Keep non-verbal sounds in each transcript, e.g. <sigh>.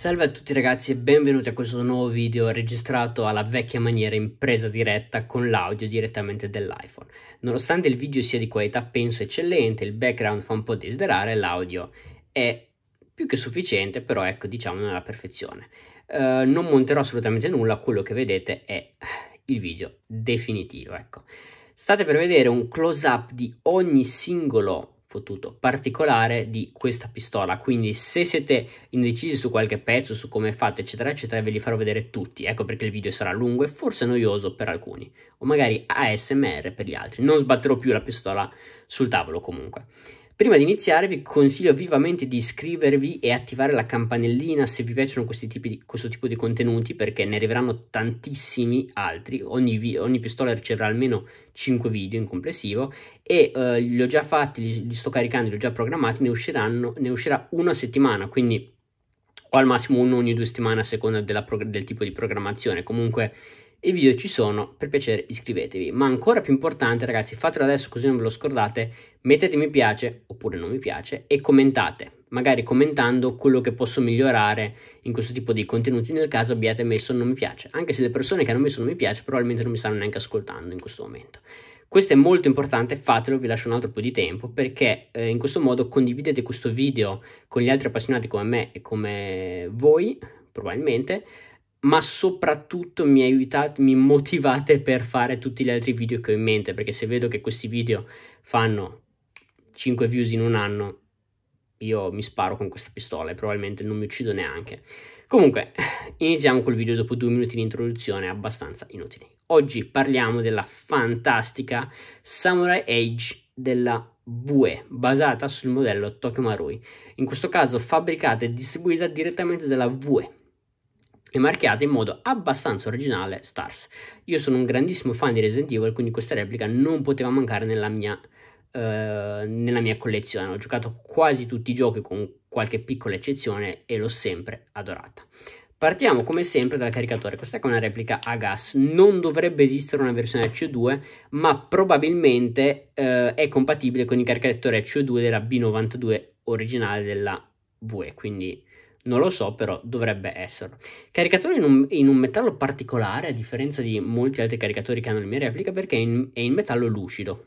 Salve a tutti ragazzi e benvenuti a questo nuovo video registrato alla vecchia maniera in presa diretta con l'audio direttamente dell'iPhone. Nonostante il video sia di qualità penso eccellente, il background fa un po' desiderare, l'audio è più che sufficiente, però ecco diciamo nella perfezione. Uh, non monterò assolutamente nulla, quello che vedete è il video definitivo, ecco. State per vedere un close up di ogni singolo fottuto particolare di questa pistola quindi se siete indecisi su qualche pezzo su come è fatto eccetera eccetera ve li farò vedere tutti ecco perché il video sarà lungo e forse noioso per alcuni o magari ASMR per gli altri non sbatterò più la pistola sul tavolo comunque Prima di iniziare vi consiglio vivamente di iscrivervi e attivare la campanellina se vi piacciono di, questo tipo di contenuti perché ne arriveranno tantissimi altri, ogni, ogni pistola riceverà almeno 5 video in complessivo e eh, li ho già fatti, li, li, sto caricando, li ho già programmati, ne, ne uscirà una settimana, quindi o al massimo uno ogni due settimane a seconda della, del tipo di programmazione, comunque i video ci sono, per piacere iscrivetevi. Ma ancora più importante ragazzi, fatelo adesso così non ve lo scordate, mettete mi piace oppure non mi piace e commentate, magari commentando quello che posso migliorare in questo tipo di contenuti nel caso abbiate messo non mi piace, anche se le persone che hanno messo non mi piace probabilmente non mi stanno neanche ascoltando in questo momento. Questo è molto importante, fatelo, vi lascio un altro po' di tempo perché eh, in questo modo condividete questo video con gli altri appassionati come me e come voi, probabilmente, ma soprattutto mi aiutate, mi motivate per fare tutti gli altri video che ho in mente, perché se vedo che questi video fanno 5 views in un anno, io mi sparo con questa pistola e probabilmente non mi uccido neanche. Comunque, <sighs> iniziamo col video dopo due minuti di introduzione abbastanza inutili. Oggi parliamo della fantastica Samurai Age della VE, basata sul modello Tokyo Marui. In questo caso fabbricata e distribuita direttamente dalla VE, e marchiata in modo abbastanza originale Stars. Io sono un grandissimo fan di Resident Evil, quindi questa replica non poteva mancare nella mia, eh, nella mia collezione. Ho giocato quasi tutti i giochi con qualche piccola eccezione e l'ho sempre adorata. Partiamo come sempre dal caricatore, questa è una replica a gas, non dovrebbe esistere una versione CO2 ma probabilmente eh, è compatibile con il caricatore CO2 della B92 originale della VE, quindi non lo so, però dovrebbe esserlo. Caricatore in un, in un, metallo particolare, a differenza di molti altri caricatori che hanno le mie repliche, perché è in, è in metallo lucido.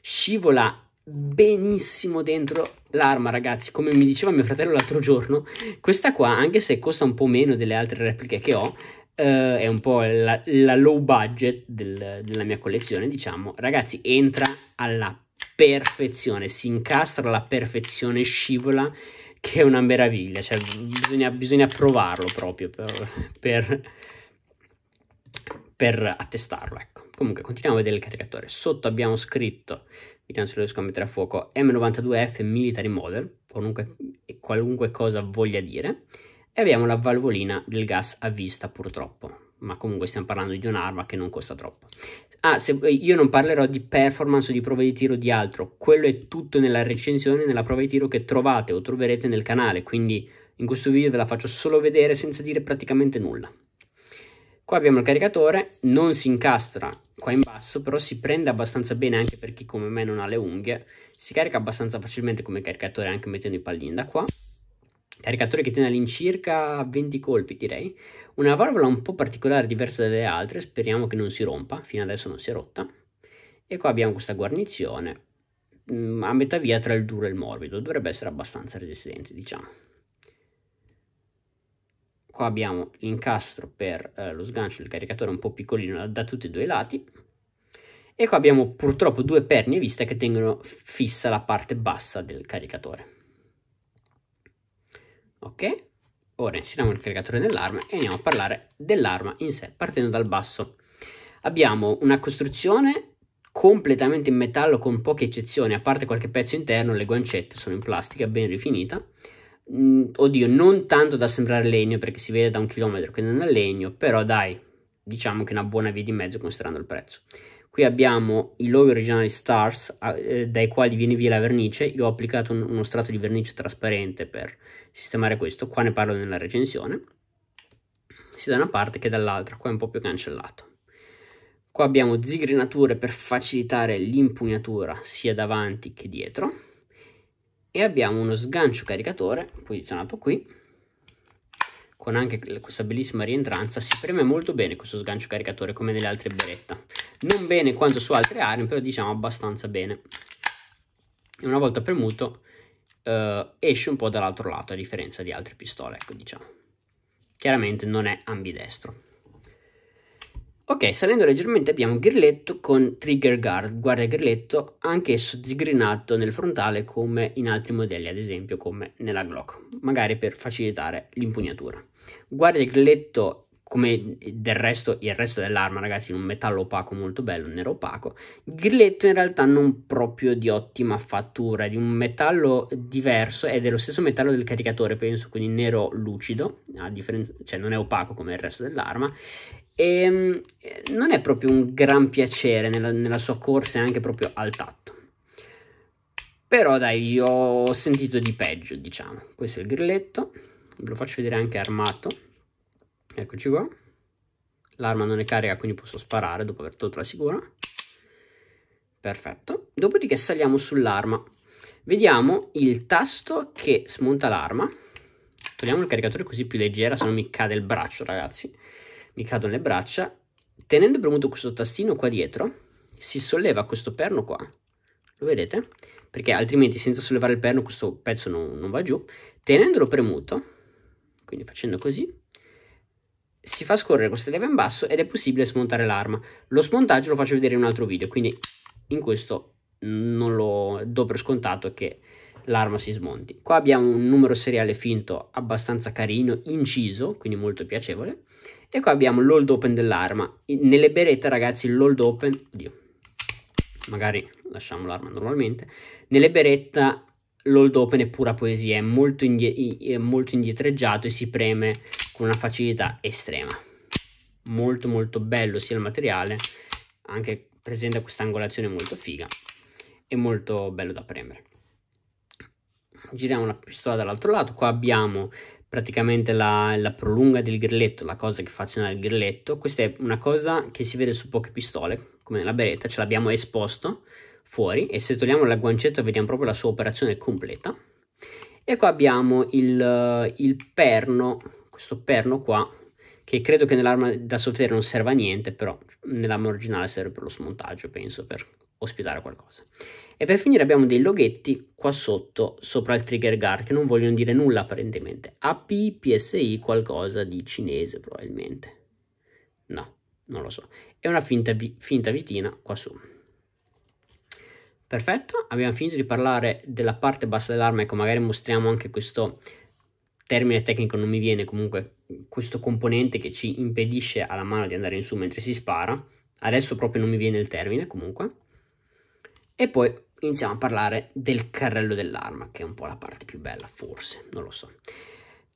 Scivola benissimo dentro l'arma ragazzi come mi diceva mio fratello l'altro giorno questa qua anche se costa un po' meno delle altre repliche che ho eh, è un po' la, la low budget del, della mia collezione diciamo ragazzi entra alla perfezione si incastra alla perfezione scivola che è una meraviglia, cioè bisogna, bisogna provarlo proprio per, per, per attestarlo, ecco. Comunque, continuiamo a vedere il caricatore. Sotto abbiamo scritto, vediamo se lo riesco a mettere a fuoco, M92F Military Model, qualunque, qualunque cosa voglia dire, e abbiamo la valvolina del gas a vista, purtroppo ma comunque stiamo parlando di un'arma che non costa troppo. Ah, se, eh, io non parlerò di performance o di prove di tiro di altro, quello è tutto nella recensione, nella prova di tiro che trovate o troverete nel canale, quindi in questo video ve la faccio solo vedere senza dire praticamente nulla. Qua abbiamo il caricatore, non si incastra qua in basso, però si prende abbastanza bene anche per chi come me non ha le unghie, si carica abbastanza facilmente come caricatore anche mettendo i pallini da qua caricatore che tiene all'incirca 20 colpi direi, una valvola un po' particolare diversa dalle altre, speriamo che non si rompa, fino adesso non si è rotta, e qua abbiamo questa guarnizione mm, a metà via tra il duro e il morbido, dovrebbe essere abbastanza resistente diciamo. Qua abbiamo l'incastro per eh, lo sgancio del caricatore un po' piccolino da, tutti e due i lati, e qua abbiamo purtroppo due perni a vista che tengono fissa la parte bassa del caricatore ok? Ora inseriamo il caricatore dell'arma e andiamo a parlare dell'arma in sé, partendo dal basso. Abbiamo una costruzione completamente in metallo con poche eccezioni, a parte qualche pezzo interno, le guancette sono in plastica ben rifinita. Mm, oddio, non tanto da sembrare legno perché si vede da un chilometro che non è legno, però dai, diciamo che è una buona via di mezzo considerando il prezzo. Qui abbiamo i logo originali Stars, eh, dai quali viene via la vernice. Io ho applicato un, uno strato di vernice trasparente per sistemare questo, qua ne parlo nella recensione, sia da una parte che dall'altra, qua è un po' più cancellato. Qua abbiamo zigrinature per facilitare l'impugnatura sia davanti che dietro e abbiamo uno sgancio caricatore posizionato qui con anche questa bellissima rientranza si preme molto bene questo sgancio caricatore come nelle altre beretta non bene quanto su altre armi però diciamo abbastanza bene e una volta premuto eh, esce un po' dall'altro lato a differenza di altre pistole, ecco diciamo. Chiaramente non è ambidestro. Ok, salendo leggermente abbiamo grilletto con trigger guard, guardia grilletto, anch'esso zigrinato nel frontale come in altri modelli, ad esempio come nella Glock, magari per facilitare l'impugnatura. Guardia grilletto come del resto il resto dell'arma, ragazzi, in un metallo opaco molto bello, nero opaco. Grilletto in realtà non proprio di ottima fattura, di un metallo diverso, è dello stesso metallo del caricatore, penso, quindi nero lucido, a differenza, cioè non è opaco come il resto dell'arma. E ehm, non è proprio un gran piacere nella, nella sua corsa e anche proprio al tatto. Però dai, io ho sentito di peggio, diciamo. Questo è il grilletto, ve lo faccio vedere anche armato eccoci qua l'arma non è carica quindi posso sparare dopo aver tolto la sicura perfetto dopodiché saliamo sull'arma vediamo il tasto che smonta l'arma togliamo il caricatore così più leggera se no mi cade il braccio ragazzi mi cadono le braccia tenendo premuto questo tastino qua dietro si solleva questo perno qua lo vedete? perché altrimenti senza sollevare il perno questo pezzo non, non va giù tenendolo premuto quindi facendo così si fa scorrere questa leva in basso ed è possibile smontare l'arma. Lo smontaggio lo faccio vedere in un altro video, quindi in questo non lo do per scontato che l'arma si smonti. Qua abbiamo un numero seriale finto abbastanza carino, inciso, quindi molto piacevole. E qua abbiamo l'hold open dell'arma. Nelle berette, ragazzi, l'hold open... Oddio, magari lasciamo l'arma normalmente. Nelle beretta l'hold open è pura poesia, è molto, indie è molto indietreggiato e si preme con una facilità estrema. Molto molto bello sia il materiale, anche presenta questa angolazione molto figa e molto bello da premere. Giriamo la pistola dall'altro lato, qua abbiamo praticamente la, la, prolunga del grilletto, la cosa che fa azionare il grilletto. Questa è una cosa che si vede su poche pistole, come nella beretta, ce l'abbiamo esposto fuori e se togliamo la guancetta vediamo proprio la sua operazione completa. E qua abbiamo il, il perno questo perno qua che credo che nell'arma da sottile non serva a niente, però nell'arma originale serve per lo smontaggio, penso, per ospitare qualcosa. E per finire abbiamo dei loghetti qua sotto, sopra il trigger guard, che non vogliono dire nulla apparentemente. AP, PSI, qualcosa di cinese probabilmente. No, non lo so. E una finta, finta vitina qua su. Perfetto, abbiamo finito di parlare della parte bassa dell'arma, ecco magari mostriamo anche questo termine tecnico non mi viene comunque questo componente che ci impedisce alla mano di andare in su mentre si spara adesso proprio non mi viene il termine comunque e poi iniziamo a parlare del carrello dell'arma che è un po' la parte più bella forse non lo so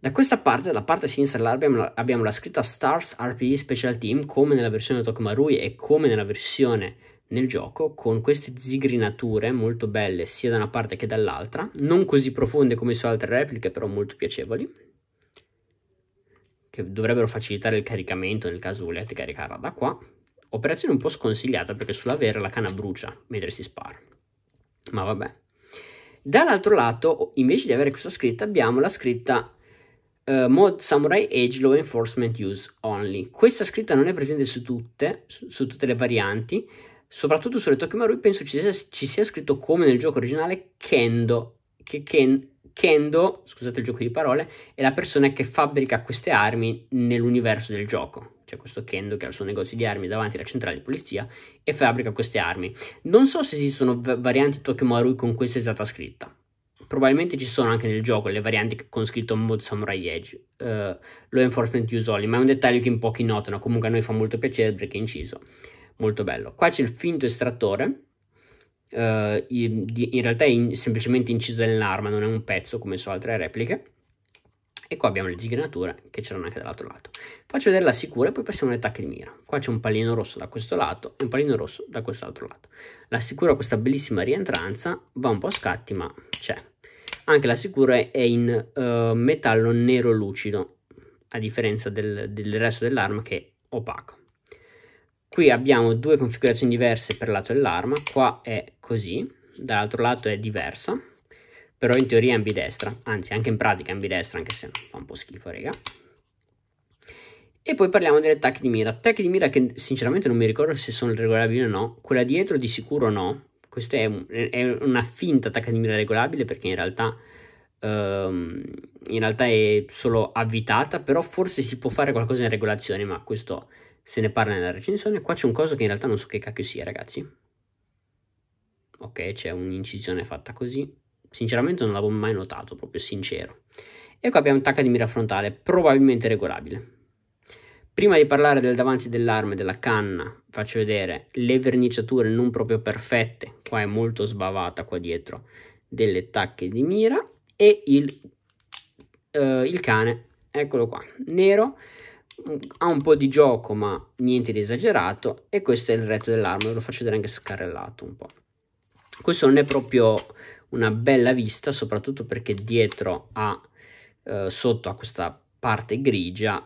da questa parte, dalla parte sinistra dell'arma, abbiamo la scritta Stars RPG Special Team, come nella versione Tokamarui e come nella versione nel gioco con queste zigrinature molto belle sia da una parte che dall'altra, non così profonde come su altre repliche, però molto piacevoli, che dovrebbero facilitare il caricamento nel caso volete caricarla da qua. Operazione un po' sconsigliata perché sulla vera la canna brucia mentre si spara, ma vabbè. Dall'altro lato, invece di avere questa scritta, abbiamo la scritta Uh, mod Samurai Age Law Enforcement Use Only. Questa scritta non è presente su tutte, su, su tutte le varianti, Soprattutto sulle Tokimaru penso ci sia, ci sia, scritto come nel gioco originale Kendo, che Ken, Kendo, scusate il gioco di parole, è la persona che fabbrica queste armi nell'universo del gioco. C'è questo Kendo che ha il suo negozio di armi davanti alla centrale di polizia e fabbrica queste armi. Non so se esistono varianti Tokimaru con questa esatta scritta. Probabilmente ci sono anche nel gioco le varianti con scritto Mod Samurai Edge, uh, Law Enforcement Use Only, ma è un dettaglio che in pochi notano, comunque a noi fa molto piacere perché è inciso molto bello. Qua c'è il finto estrattore, uh, in realtà è in, semplicemente inciso nell'arma, non è un pezzo come su altre repliche. E qua abbiamo le zigranature che c'erano anche dall'altro lato. Faccio vedere la sicura e poi passiamo alle tacche di mira. Qua c'è un pallino rosso da questo lato e un pallino rosso da quest'altro lato. La sicura ha questa bellissima rientranza, va un po' a scatti ma c'è. Anche la sicura è in uh, metallo nero lucido, a differenza del, del resto dell'arma che è opaco qui abbiamo due configurazioni diverse per lato dell'arma qua è così dall'altro lato è diversa però in teoria è ambidestra anzi anche in pratica è ambidestra anche se fa un po' schifo raga e poi parliamo delle tacche di mira tacche di mira che sinceramente non mi ricordo se sono regolabili o no quella dietro di sicuro no questa è, un, è una finta tacca di mira regolabile perché in realtà Um, in realtà è solo avvitata, però forse si può fare qualcosa in regolazione, ma questo se ne parla nella recensione. Qua c'è un coso che in realtà non so che cacchio sia, ragazzi. Ok, c'è un'incisione fatta così. Sinceramente non l'avevo mai notato, proprio sincero. E qua abbiamo un di mira frontale, probabilmente regolabile. Prima di parlare del davanti dell'arma e della canna, faccio vedere le verniciature non proprio perfette, qua è molto sbavata qua dietro, delle tacche di mira e il, uh, il cane, eccolo qua, nero ha un po' di gioco ma niente di esagerato e questo è il retto dell'arma, ve lo faccio vedere anche scarrellato un po'. Questo non è proprio una bella vista soprattutto perché dietro ha eh, sotto a questa parte grigia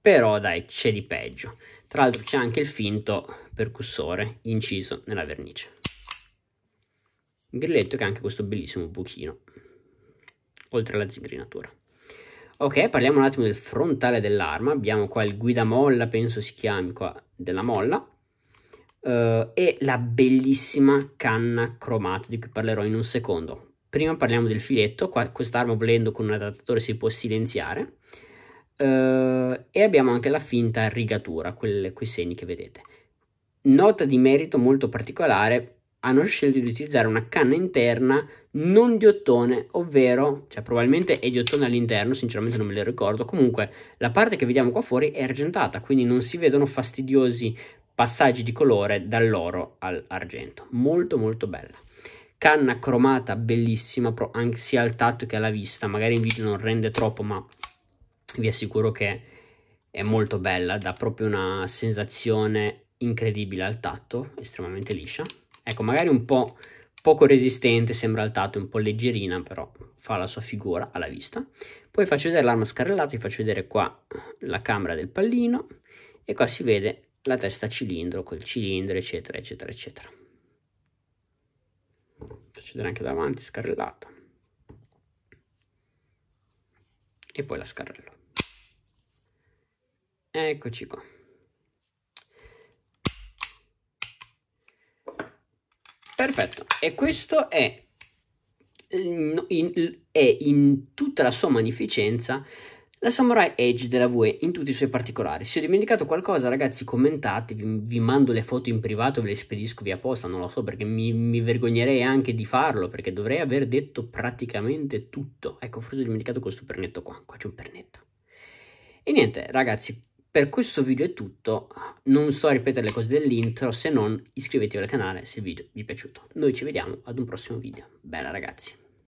però dai c'è di peggio. Tra l'altro c'è anche il finto percussore inciso nella vernice. grilletto che ha anche questo bellissimo buchino oltre alla zingrinatura. Ok, parliamo un attimo del frontale dell'arma. Abbiamo qua il guidamolla, penso si chiami qua, della molla. Uh, e la bellissima canna cromata di cui parlerò in un secondo. Prima parliamo del filetto, quest'arma volendo con un adattatore si può silenziare. Uh, e abbiamo anche la finta rigatura, quelle, quei segni che vedete. Nota di merito molto particolare, hanno scelto di utilizzare una canna interna non di ottone, ovvero, cioè probabilmente è di ottone all'interno, sinceramente non me lo ricordo, comunque la parte che vediamo qua fuori è argentata, quindi non si vedono fastidiosi passaggi di colore dall'oro all'argento, molto molto bella. Canna cromata bellissima, anche sia al tatto che alla vista, magari in video non rende troppo, ma vi assicuro che è molto bella, dà proprio una sensazione incredibile al tatto, estremamente liscia. Ecco, magari un po' poco resistente, sembra il tatto, un po' leggerina, però fa la sua figura alla vista. Poi faccio vedere l'arma scarrellata, vi faccio vedere qua la camera del pallino e qua si vede la testa a cilindro, col cilindro, eccetera, eccetera, eccetera. Faccio vedere anche davanti, scarrellata. E poi la scarrello. Eccoci qua. Perfetto, e questo è mm, in, in, è in tutta la sua magnificenza la Samurai Edge della VE in tutti i suoi particolari. Se ho dimenticato qualcosa, ragazzi, commentate, vi, vi mando le foto in privato, ve le spedisco via posta, non lo so perché mi, mi, vergognerei anche di farlo, perché dovrei aver detto praticamente tutto. Ecco, forse ho dimenticato questo pernetto qua, qua c'è un pernetto. E niente, ragazzi, per questo video è tutto, non sto a ripetere le cose dell'intro, se non iscrivetevi al canale se il video vi è piaciuto. Noi ci vediamo ad un prossimo video. Bella ragazzi!